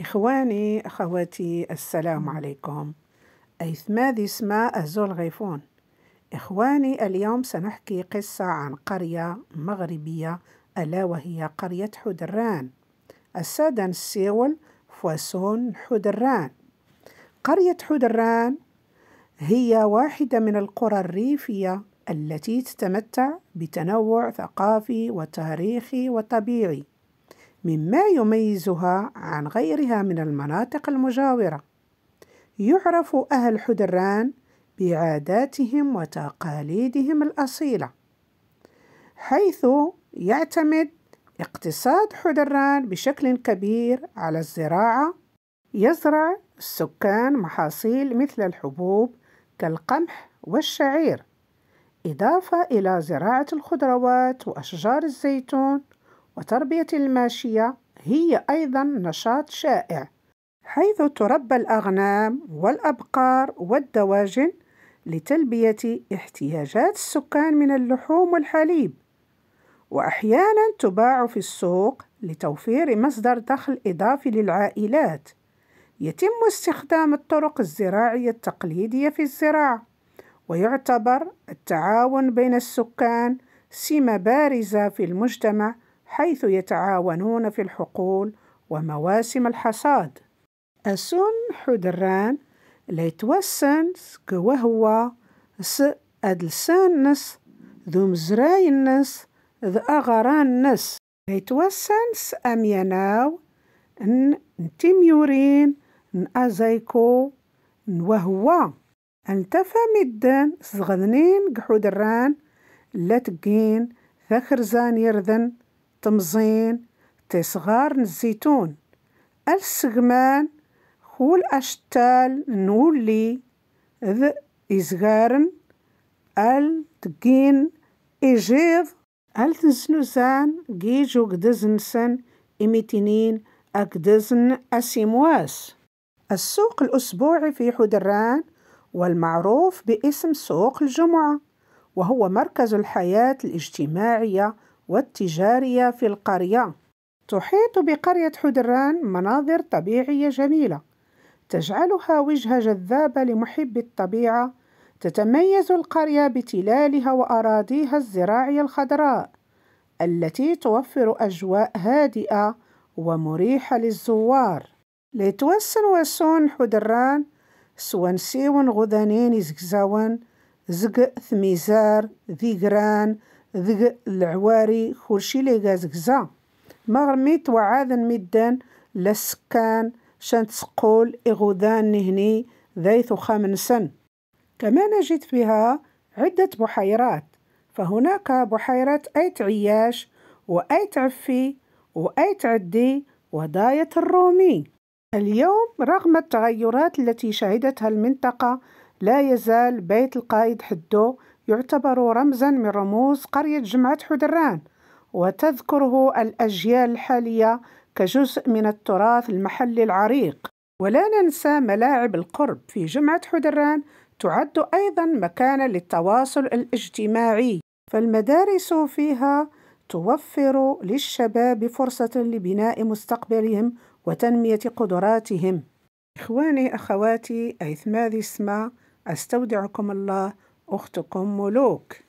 إخواني أخواتي السلام عليكم أيثماذي اسماء غيفون إخواني اليوم سنحكي قصة عن قرية مغربية ألا وهي قرية حدران السادة سيول فوسون حدران قرية حدران هي واحدة من القرى الريفية التي تتمتع بتنوع ثقافي وتاريخي وطبيعي مما يميزها عن غيرها من المناطق المجاورة يعرف أهل حدران بعاداتهم وتقاليدهم الأصيلة حيث يعتمد اقتصاد حدران بشكل كبير على الزراعة يزرع السكان محاصيل مثل الحبوب كالقمح والشعير إضافة إلى زراعة الخضروات وأشجار الزيتون وتربية الماشية هي أيضا نشاط شائع حيث تربى الأغنام والأبقار والدواجن لتلبية احتياجات السكان من اللحوم والحليب وأحيانا تباع في السوق لتوفير مصدر دخل إضافي للعائلات يتم استخدام الطرق الزراعية التقليدية في الزراعة ويعتبر التعاون بين السكان سمة بارزة في المجتمع حيث يتعاونون في الحقول ومواسم الحصاد أسون حدران ليتوسنس كوهو س أدلسانس نس ذو ذ أغرانس ليتوسنس أميناو إن نتيميورين إن أزايكو إن وهو أن تفهم الدن صغذنين قحودران لا تقين ذخر يرذن تمزين تصغار الزيتون السجمان خول أشتال نولي ذ إزغارن التقين إجيف التنسنوسان جيجو قدزنسن إميتينين أقدزن أسيمواس السوق الأسبوعي في حدران والمعروف باسم سوق الجمعة وهو مركز الحياة الاجتماعية والتجارية في القرية تحيط بقرية حدران مناظر طبيعية جميلة تجعلها وجهة جذابة لمحبي الطبيعة تتميز القرية بتلالها وأراضيها الزراعية الخضراء التي توفر أجواء هادئة ومريحة للزوار لتوسن وسون حدران سوانسيون غذانين زكزاون زق ثميزار ذيقران ذق العواري خورشي لي كازكزا مغرميت وعاذن مدان لا شان تسقول إغودان نهني ذيث سن كمان نجد فيها عدة بحيرات فهناك بحيرات أيت عياش وأيت عفي وأيت عدي وداية الرومي اليوم رغم التغيرات التي شهدتها المنطقة لا يزال بيت القائد حدو يعتبر رمزا من رموز قرية جمعة حدران وتذكره الأجيال الحالية كجزء من التراث المحلي العريق ولا ننسى ملاعب القرب في جمعة حدران تعد أيضا مكانا للتواصل الاجتماعي فالمدارس فيها توفر للشباب فرصة لبناء مستقبلهم وتنمية قدراتهم إخواني أخواتي أيثماذي اسمع أستودعكم الله أختكم ملوك